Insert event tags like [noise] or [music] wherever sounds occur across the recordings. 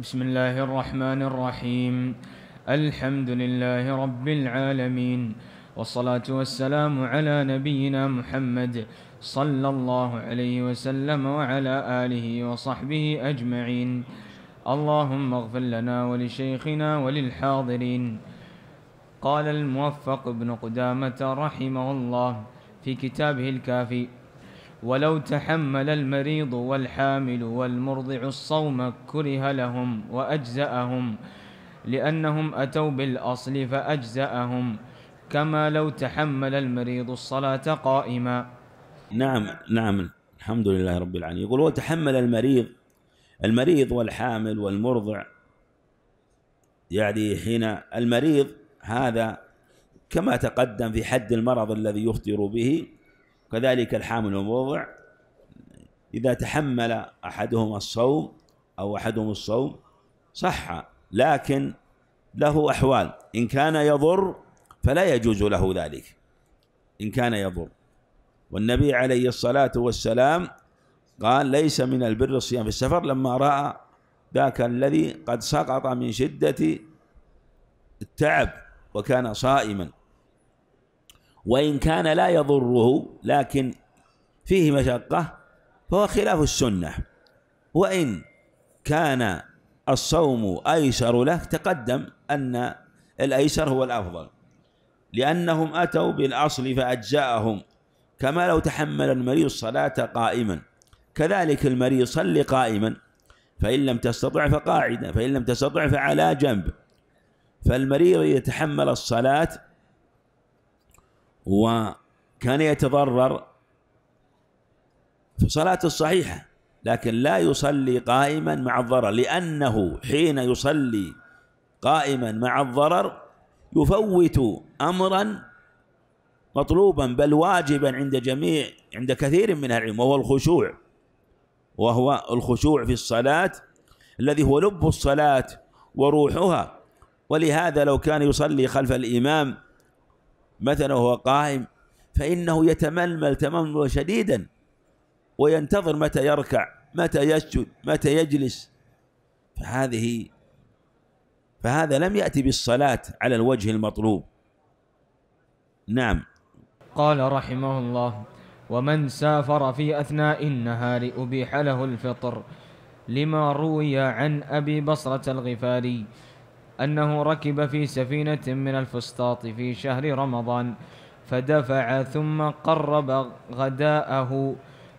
بسم الله الرحمن الرحيم الحمد لله رب العالمين والصلاة والسلام على نبينا محمد صلى الله عليه وسلم وعلى آله وصحبه أجمعين اللهم اغفر لنا ولشيخنا وللحاضرين قال الموفق بن قدامة رحمه الله في كتابه الكافي ولو تحمل المريض والحامل والمرضع الصوم كره لهم وأجزأهم لأنهم أتوا بالأصل فأجزأهم كما لو تحمل المريض الصلاة قائما نعم نعم الحمد لله رب العالمين يقول وتحمل المريض المريض والحامل والمرضع يعني حين المريض هذا كما تقدم في حد المرض الذي يخطر به كذلك الحامل والموضع إذا تحمل أحدهم الصوم أو أحدهم الصوم صح لكن له أحوال إن كان يضر فلا يجوز له ذلك إن كان يضر والنبي عليه الصلاة والسلام قال ليس من البر الصيام في السفر لما رأى ذاك الذي قد سقط من شدة التعب وكان صائما وإن كان لا يضره لكن فيه مشقة فهو خلاف السنة وإن كان الصوم أيسر له تقدم أن الأيسر هو الأفضل لأنهم أتوا بالأصل فأجزاءهم كما لو تحمل المريض الصلاة قائما كذلك المريض صل قائما فإن لم تستطع فقاعدا فإن لم تستطع فعلى جنب فالمريض يتحمل الصلاة وكان يتضرر في الصلاة الصحيحة لكن لا يصلي قائما مع الضرر لأنه حين يصلي قائما مع الضرر يفوت أمرا مطلوبا بل واجبا عند جميع عند كثير من العلم وهو الخشوع وهو الخشوع في الصلاة الذي هو لب الصلاة وروحها ولهذا لو كان يصلي خلف الإمام مثلا وهو قائم فإنه يتململ تململا شديدا وينتظر متى يركع متى يسجد متى يجلس فهذه فهذا لم يأتي بالصلاة على الوجه المطلوب نعم قال رحمه الله ومن سافر في أثناء النهار أبيح له الفطر لما روي عن أبي بصرة الغفاري أنه ركب في سفينة من الفسطاط في شهر رمضان فدفع ثم قرب غداءه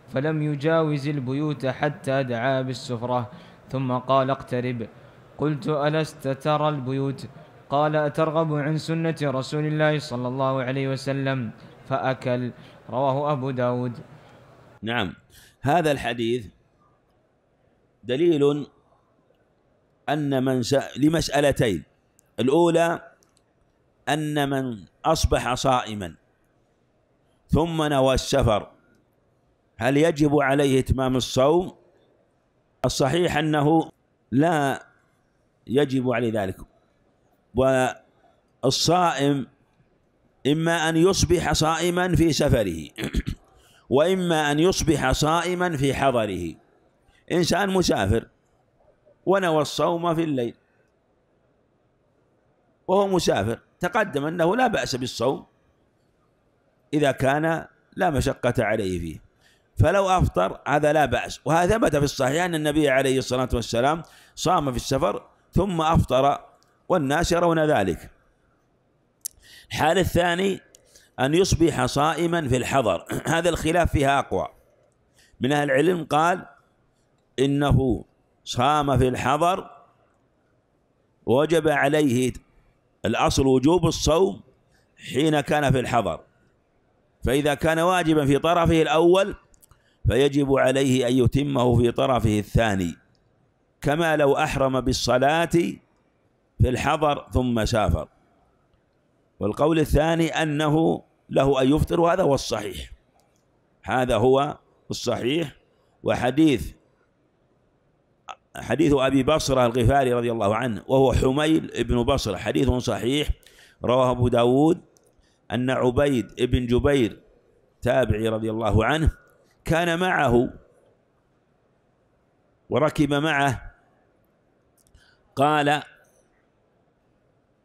فلم يجاوز البيوت حتى دعا بالسفرة ثم قال اقترب قلت ألست ترى البيوت قال أترغب عن سنة رسول الله صلى الله عليه وسلم فأكل رواه أبو داود نعم هذا الحديث دليل أن من لمسألتين الأولى أن من أصبح صائما ثم نوى السفر هل يجب عليه إتمام الصوم؟ الصحيح أنه لا يجب عليه ذلك والصائم إما أن يصبح صائما في سفره وإما أن يصبح صائما في حضره إنسان مسافر ونوى الصوم في الليل وهو مسافر تقدم أنه لا بأس بالصوم إذا كان لا مشقة عليه فيه فلو أفطر هذا لا بأس وهذا ثبت في الصحيح أن النبي عليه الصلاة والسلام صام في السفر ثم أفطر والناس يرون ذلك الحال الثاني أن يصبح صائما في الحضر [clears throat] هذا الخلاف فيها أقوى من أهل العلم قال إنه صام في الحضر وجب عليه الأصل وجوب الصوم حين كان في الحضر فإذا كان واجبا في طرفه الأول فيجب عليه أن يتمه في طرفه الثاني كما لو أحرم بالصلاة في الحضر ثم سافر والقول الثاني أنه له أن يفطر وهذا هو الصحيح هذا هو الصحيح وحديث حديث أبي بصرة الغفاري رضي الله عنه وهو حميل بن بصرة حديث صحيح رواه أبو داود أن عبيد بن جبير تابعي رضي الله عنه كان معه وركب معه قال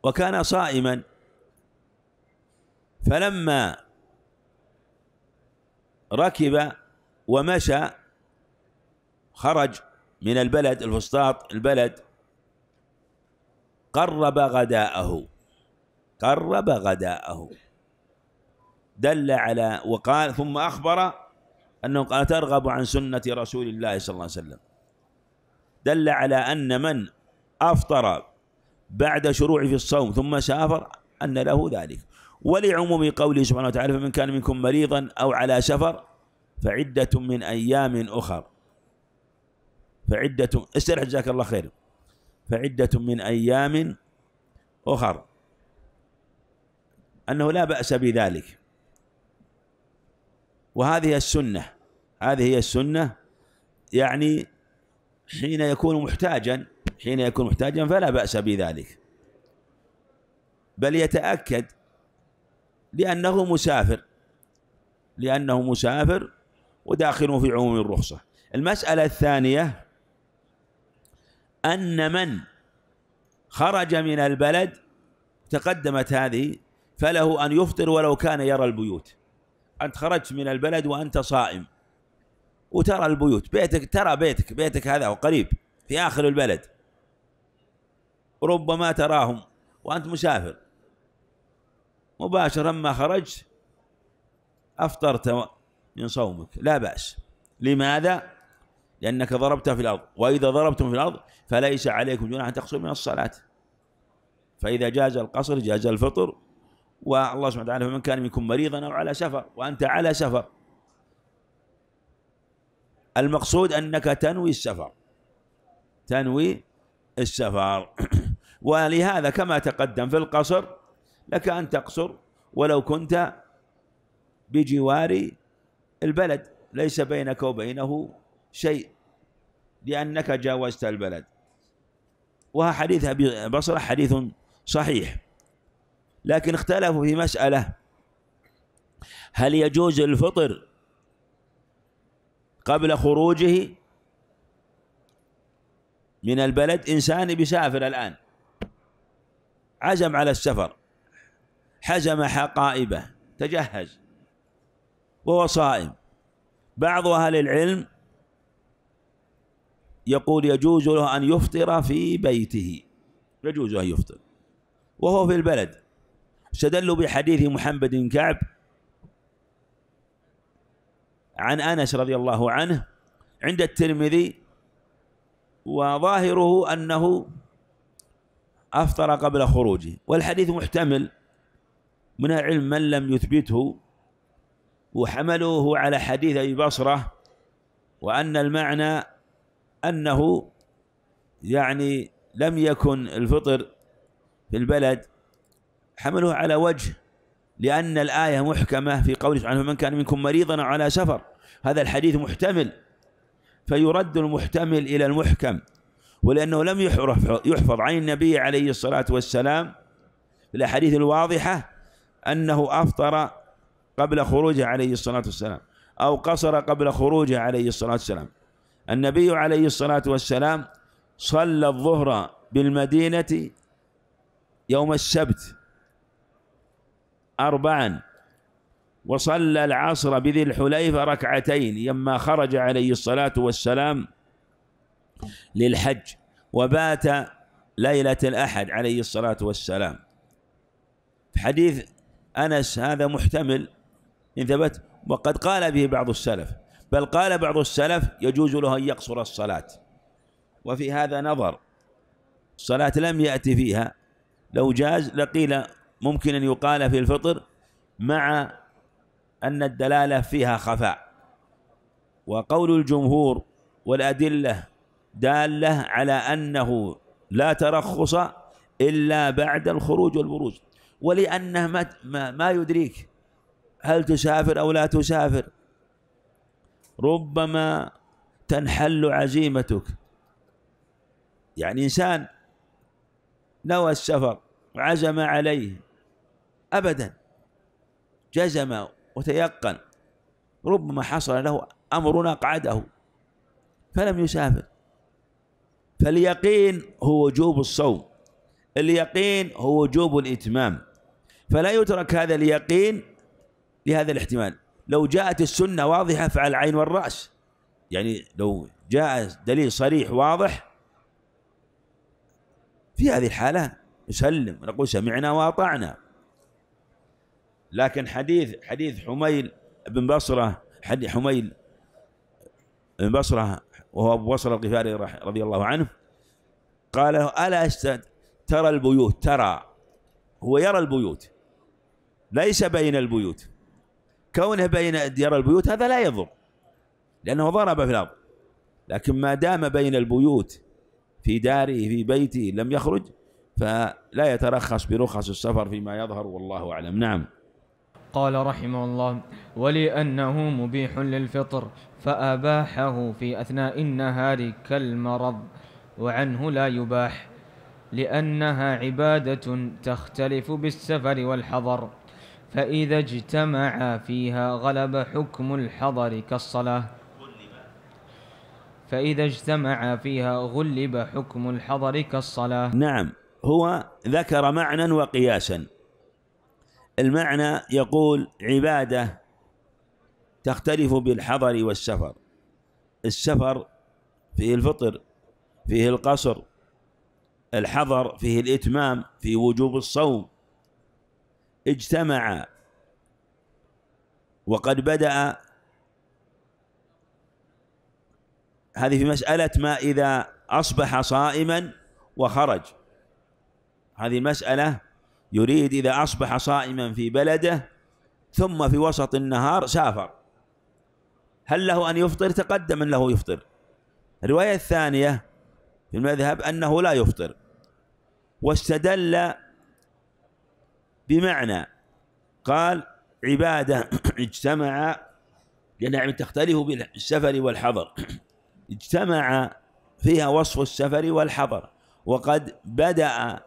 وكان صائما فلما ركب ومشى خرج من البلد الفسطاط البلد قرب غداءه قرب غداءه دل على وقال ثم أخبر أنه قال ترغب عن سنة رسول الله صلى الله عليه وسلم دل على أن من أفطر بعد شروع في الصوم ثم سافر أن له ذلك ولعموم قوله سبحانه وتعالى فمن كان منكم مريضا أو على سفر فعدة من أيام أخر فعدة استرح جزاك الله خير فعدة من أيام أخر أنه لا بأس بذلك وهذه السنة هذه هي السنة يعني حين يكون محتاجا حين يكون محتاجا فلا بأس بذلك بل يتأكد لأنه مسافر لأنه مسافر وداخل في عموم الرخصة المسألة الثانية أن من خرج من البلد تقدمت هذه فله أن يفطر ولو كان يرى البيوت أنت خرجت من البلد وأنت صائم وترى البيوت بيتك ترى بيتك بيتك هذا قريب في آخر البلد ربما تراهم وأنت مسافر مباشرة ما خرجت أفطرت من صومك لا بأس لماذا؟ لأنك ضربتها في الأرض وإذا ضربتم في الأرض فليس عليكم جناح أن تقصروا من الصلاة فإذا جاز القصر جاز الفطر والله سبحانه وتعالى فمن كان منكم مريضا أو على سفر وأنت على سفر المقصود أنك تنوي السفر تنوي السفر [clears throat] ولهذا كما تقدم في القصر لك أن تقصر ولو كنت بجوار البلد ليس بينك وبينه شيء لأنك جاوزت البلد وها حديث أبي بصرة حديث صحيح لكن اختلفوا في مسألة هل يجوز الفطر قبل خروجه من البلد إنسان بيسافر الآن عزم على السفر حزم حقائبه تجهز وهو صائم بعض أهل العلم يقول يجوز له أن يفطر في بيته يجوز أن يفطر وهو في البلد استدلوا بحديث محمد بن كعب عن أنس رضي الله عنه عند الترمذي وظاهره أنه أفطر قبل خروجه والحديث محتمل من العلم من لم يثبته وحملوه على حديث أبي بصرة وأن المعنى أنه يعني لم يكن الفطر في البلد حمله على وجه لأن الآية محكمة في قوله سبحانه من كان منكم مريضا على سفر هذا الحديث محتمل فيرد المحتمل إلى المحكم ولأنه لم يحفظ عن النبي عليه الصلاة والسلام في الأحاديث الواضحة أنه أفطر قبل خروجه عليه الصلاة والسلام أو قصر قبل خروجه عليه الصلاة والسلام النبي عليه الصلاة والسلام صلى الظهر بالمدينة يوم السبت أربعا وصلى العصر بذي الحليفة ركعتين لما خرج عليه الصلاة والسلام للحج وبات ليلة الأحد عليه الصلاة والسلام في حديث أنس هذا محتمل إن ثبت وقد قال به بعض السلف بل قال بعض السلف يجوز له أن يقصر الصلاة وفي هذا نظر الصلاة لم يأتي فيها لو جاز لقيل ممكن أن يقال في الفطر مع أن الدلالة فيها خفاء وقول الجمهور والأدلة دالة على أنه لا ترخص إلا بعد الخروج والبروج ولأنه ما, ما, ما يدريك هل تسافر أو لا تسافر ربما تنحل عزيمتك يعني إنسان نوى السفر وعزم عليه أبدا جزم وتيقن ربما حصل له أمر أقعده فلم يسافر فاليقين هو وجوب الصوم اليقين هو وجوب الإتمام فلا يترك هذا اليقين لهذا الاحتمال لو جاءت السنة واضحة فعلى العين والرأس يعني لو جاء دليل صريح واضح في هذه الحالة نسلم ونقول سمعنا وأطعنا لكن حديث حديث حميل بن بصرة حديث حميل بن بصرة وهو أبو بصرة الغفاري رضي الله عنه قال ألا ترى البيوت ترى هو يرى البيوت ليس بين البيوت كونه بين ديار البيوت هذا لا يضر لأنه ضرب في الأرض لكن ما دام بين البيوت في داره في بيته لم يخرج فلا يترخص برخص السفر فيما يظهر والله أعلم نعم قال رحمه الله ولأنه مبيح للفطر فأباحه في أثناء النهار كالمرض وعنه لا يباح لأنها عبادة تختلف بالسفر والحضر فإذا اجتمع فيها غلب حكم الحضر كالصلاة فإذا اجتمع فيها غلب حكم الحضر كالصلاة نعم هو ذكر معنى وقياسا المعنى يقول عبادة تختلف بالحضر والسفر السفر فيه الفطر فيه القصر الحضر فيه الإتمام في وجوب الصوم اجتمع وقد بدأ هذه في مسألة ما إذا أصبح صائما وخرج هذه مسألة يريد إذا أصبح صائما في بلده ثم في وسط النهار سافر هل له أن يفطر تقدم أن له يفطر الرواية الثانية في المذهب أنه لا يفطر واستدل بمعنى قال عبادة [clears throat] اجتمع يعني تختلف بالسفر والحضر [clears throat] اجتمع فيها وصف السفر والحضر وقد بدأ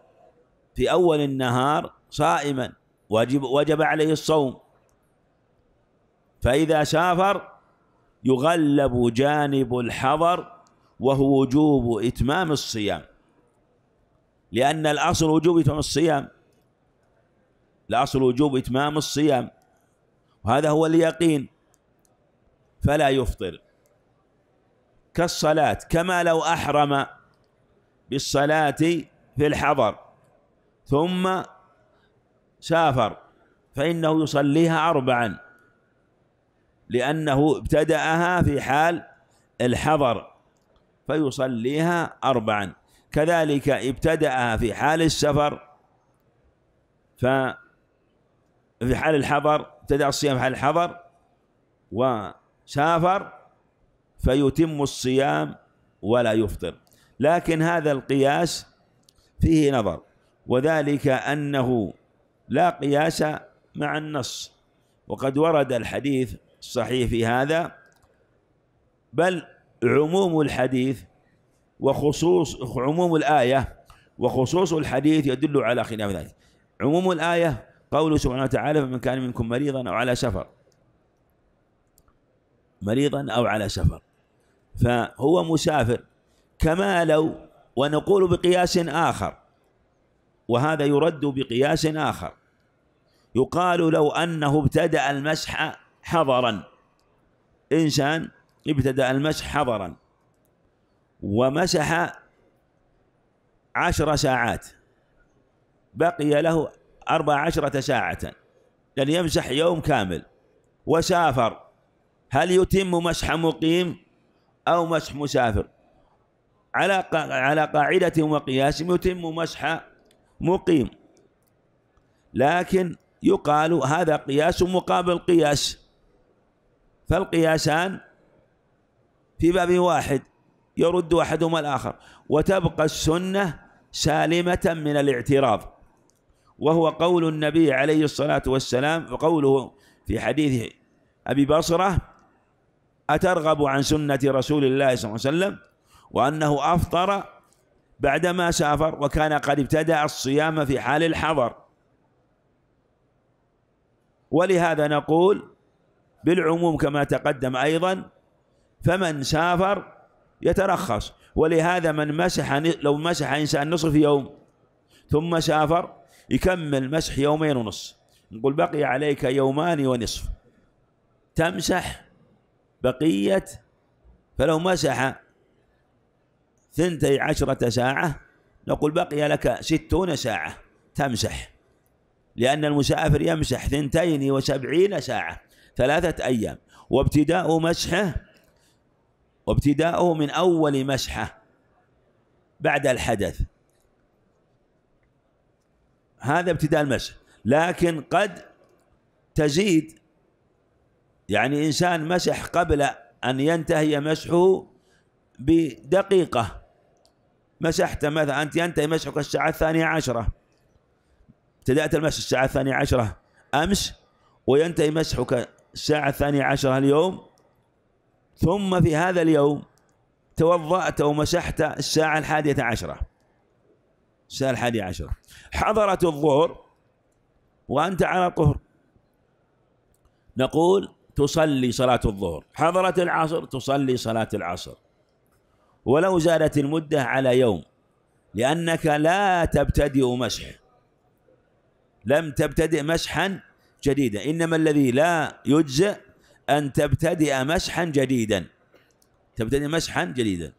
في أول النهار صائما وجب, وجب عليه الصوم فإذا سافر يغلب جانب الحضر وهو وجوب إتمام الصيام لأن الأصل وجوب إتمام الصيام الاصل وجوب إتمام الصيام وهذا هو اليقين فلا يفطر كالصلاة كما لو أحرم بالصلاة في الحضر ثم سافر فإنه يصليها أربعا لأنه ابتدأها في حال الحضر فيصليها أربعا كذلك ابتدأها في حال السفر ف في حال الحضر ابتدع الصيام في حال الحضر وسافر فيتم الصيام ولا يفطر لكن هذا القياس فيه نظر وذلك أنه لا قياس مع النص وقد ورد الحديث الصحيح في هذا بل عموم الحديث وخصوص عموم الآية وخصوص الحديث يدل على خلاف ذلك عموم الآية قوله سبحانه وتعالى فمن كان منكم مريضا أو على سفر مريضا أو على سفر فهو مسافر كما لو ونقول بقياس آخر وهذا يرد بقياس آخر يقال لو أنه ابتدأ المسح حضرا إنسان ابتدأ المسح حضرا ومسح عشر ساعات بقي له أربع عشرة ساعة لن يعني يمسح يوم كامل وسافر هل يتم مسح مقيم أو مسح مسافر على على قاعدة وقياس يتم مسح مقيم لكن يقال هذا قياس مقابل قياس فالقياسان في باب واحد يرد أحدهما الآخر وتبقى السنة سالمة من الاعتراض وهو قول النبي عليه الصلاة والسلام وقوله في حديث أبي بصرة أترغب عن سنة رسول الله صلى الله عليه وسلم وأنه أفطر بعدما سافر وكان قد ابتدأ الصيام في حال الحضر ولهذا نقول بالعموم كما تقدم أيضا فمن سافر يترخص ولهذا من مسح لو مسح إنسان نصف يوم ثم سافر يكمل مسح يومين ونص نقول بقي عليك يومان ونصف تمسح بقية فلو مسح ثنتي عشرة ساعة نقول بقي لك ستون ساعة تمسح لأن المسافر يمسح ثنتين وسبعين ساعة ثلاثة أيام وابتداء مسحه وابتداءه من أول مسحة بعد الحدث هذا ابتداء المسح لكن قد تزيد يعني إنسان مسح قبل أن ينتهي مسحه بدقيقة مسحت مثلا أنت ينتهي مسحك الساعة الثانية عشرة ابتدأت المسح الساعة الثانية عشرة أمس وينتهي مسحك الساعة الثانية عشرة اليوم ثم في هذا اليوم توضأت ومسحت الساعة الحادية عشرة الساعة الحادي عشر حضرت الظهر وأنت على طهر نقول تصلي صلاة الظهر حضرت العصر تصلي صلاة العصر ولو زادت المدة على يوم لأنك لا تبتدئ مسح لم تبتدئ مسحا جديدا إنما الذي لا يجزئ أن تبتدئ مسحا جديدا تبتدئ مسحا جديدا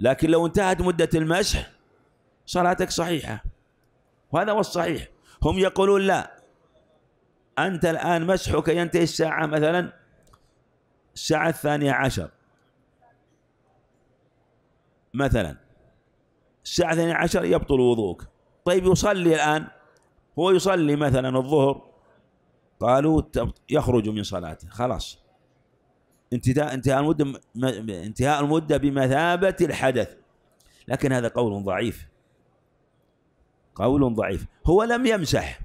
لكن لو انتهت مدة المسح صلاتك صحيحة وهذا هو الصحيح هم يقولون لا أنت الآن مسحك ينتهي الساعة مثلا الساعة الثانية عشر مثلا الساعة الثانية عشر يبطل وضوءك طيب يصلي الآن هو يصلي مثلا الظهر قالوا يخرج من صلاته خلاص انتهاء انتهاء المدة انتهاء المدة بمثابة الحدث لكن هذا قول ضعيف قول ضعيف هو لم يمسح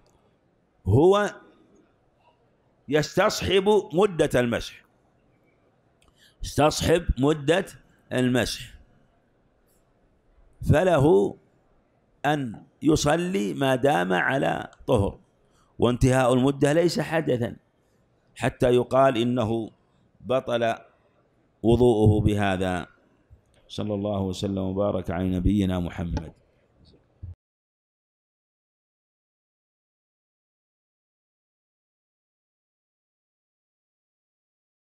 هو يستصحب مدة المسح استصحب مدة المسح فله أن يصلي ما دام على طهر وانتهاء المدة ليس حدثا حتى يقال إنه بطل وضوءه بهذا صلى الله وسلم وبارك على نبينا محمد